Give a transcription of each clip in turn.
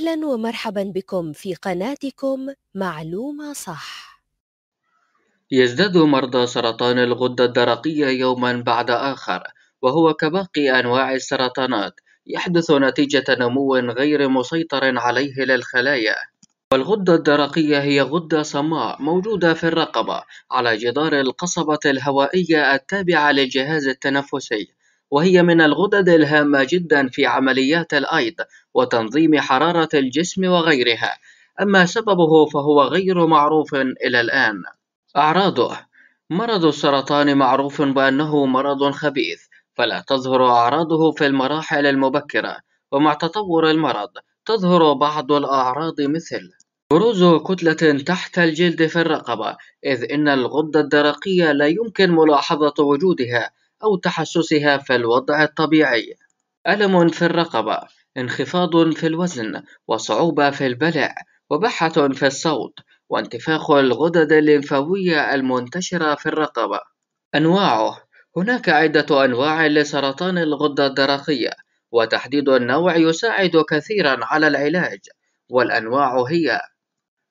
أهلا ومرحبا بكم في قناتكم معلومة صح يزداد مرضى سرطان الغدة الدرقية يوما بعد آخر وهو كباقي أنواع السرطانات يحدث نتيجة نمو غير مسيطر عليه للخلايا والغدة الدرقية هي غدة صماء موجودة في الرقبة على جدار القصبة الهوائية التابعة للجهاز التنفسي وهي من الغدد الهامة جدا في عمليات الأيض وتنظيم حرارة الجسم وغيرها أما سببه فهو غير معروف إلى الآن أعراضه مرض السرطان معروف بأنه مرض خبيث فلا تظهر أعراضه في المراحل المبكرة ومع تطور المرض تظهر بعض الأعراض مثل بروز كتلة تحت الجلد في الرقبة إذ إن الغدة الدرقية لا يمكن ملاحظة وجودها أو تحسسها في الوضع الطبيعي ألم في الرقبة انخفاض في الوزن وصعوبة في البلع وبحة في الصوت وانتفاخ الغدد الليمفاوية المنتشرة في الرقبة أنواعه هناك عدة أنواع لسرطان الغدة الدرقية وتحديد النوع يساعد كثيرا على العلاج والأنواع هي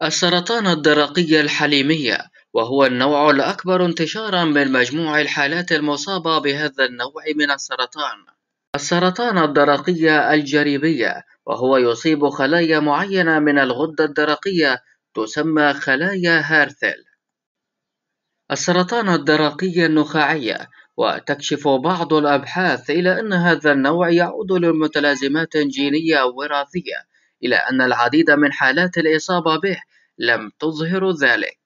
السرطان الدرقي الحليمية وهو النوع الأكبر انتشارا من مجموع الحالات المصابة بهذا النوع من السرطان السرطان الدرقية الجريبية وهو يصيب خلايا معينة من الغدة الدرقية تسمى خلايا هارثل السرطان الدرقي النخاعية وتكشف بعض الأبحاث إلى أن هذا النوع يعود لمتلازمات جينية وراثية إلى أن العديد من حالات الإصابة به لم تظهر ذلك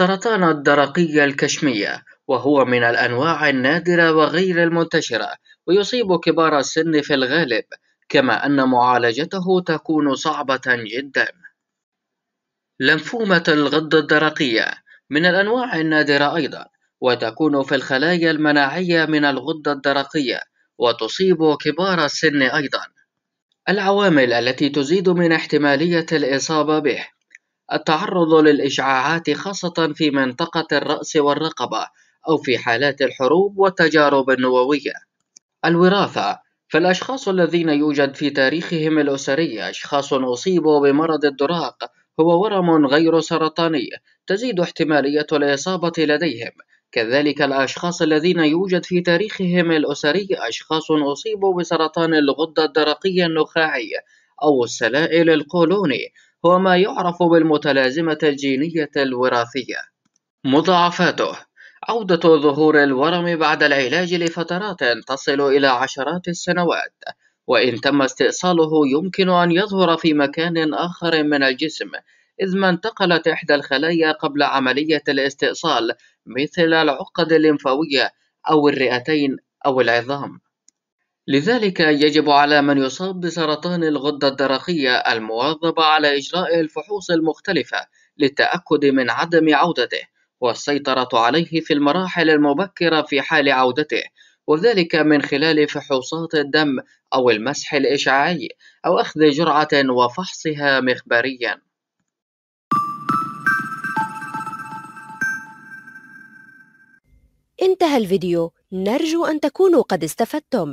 سرطان الدرقية الكشمية وهو من الأنواع النادرة وغير المنتشرة ويصيب كبار السن في الغالب كما أن معالجته تكون صعبة جدا لمفومة الغدة الدرقية من الأنواع النادرة أيضا وتكون في الخلايا المناعية من الغدة الدرقية وتصيب كبار السن أيضا العوامل التي تزيد من احتمالية الإصابة به التعرض للإشعاعات خاصة في منطقة الرأس والرقبة أو في حالات الحروب والتجارب النووية. الوراثة فالأشخاص الذين يوجد في تاريخهم الأسري أشخاص أصيبوا بمرض الدراق هو ورم غير سرطاني تزيد احتمالية الإصابة لديهم كذلك الأشخاص الذين يوجد في تاريخهم الأسري أشخاص أصيبوا بسرطان الغدة الدرقية النخاعي أو السلائل القولوني هو ما يعرف بالمتلازمة الجينية الوراثية مضاعفاته عودة ظهور الورم بعد العلاج لفترات تصل إلى عشرات السنوات وإن تم استئصاله يمكن أن يظهر في مكان آخر من الجسم إذ ما انتقلت إحدى الخلايا قبل عملية الاستئصال مثل العقد الليمفاوية أو الرئتين أو العظام لذلك يجب على من يصاب بسرطان الغدة الدرقية المواظبة على إجراء الفحوص المختلفة للتأكد من عدم عودته والسيطرة عليه في المراحل المبكرة في حال عودته وذلك من خلال فحوصات الدم أو المسح الإشعاعي أو أخذ جرعة وفحصها مخبريًا. انتهى الفيديو نرجو أن تكونوا قد استفدتم